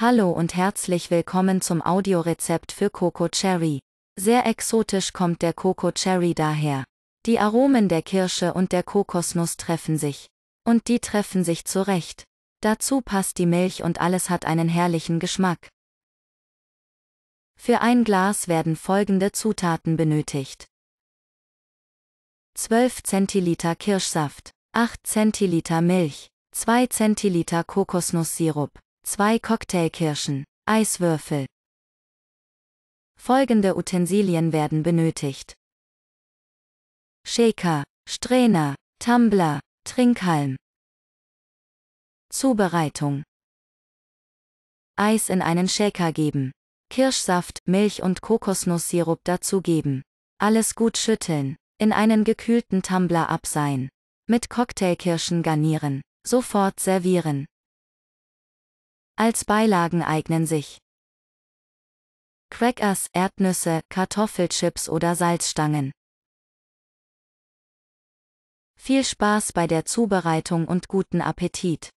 Hallo und herzlich willkommen zum Audiorezept für Coco Cherry. Sehr exotisch kommt der Coco Cherry daher. Die Aromen der Kirsche und der Kokosnuss treffen sich. Und die treffen sich zurecht. Dazu passt die Milch und alles hat einen herrlichen Geschmack. Für ein Glas werden folgende Zutaten benötigt. 12 Zentiliter Kirschsaft, 8 Zentiliter Milch, 2 Zentiliter Kokosnusssirup, 2 Cocktailkirschen, Eiswürfel. Folgende Utensilien werden benötigt. Shaker, Strainer, Tumbler, Trinkhalm. Zubereitung. Eis in einen Shaker geben. Kirschsaft, Milch und Kokosnusssirup dazugeben. Alles gut schütteln. In einen gekühlten Tumbler abseihen. Mit Cocktailkirschen garnieren. Sofort servieren. Als Beilagen eignen sich Crackers, Erdnüsse, Kartoffelchips oder Salzstangen. Viel Spaß bei der Zubereitung und guten Appetit!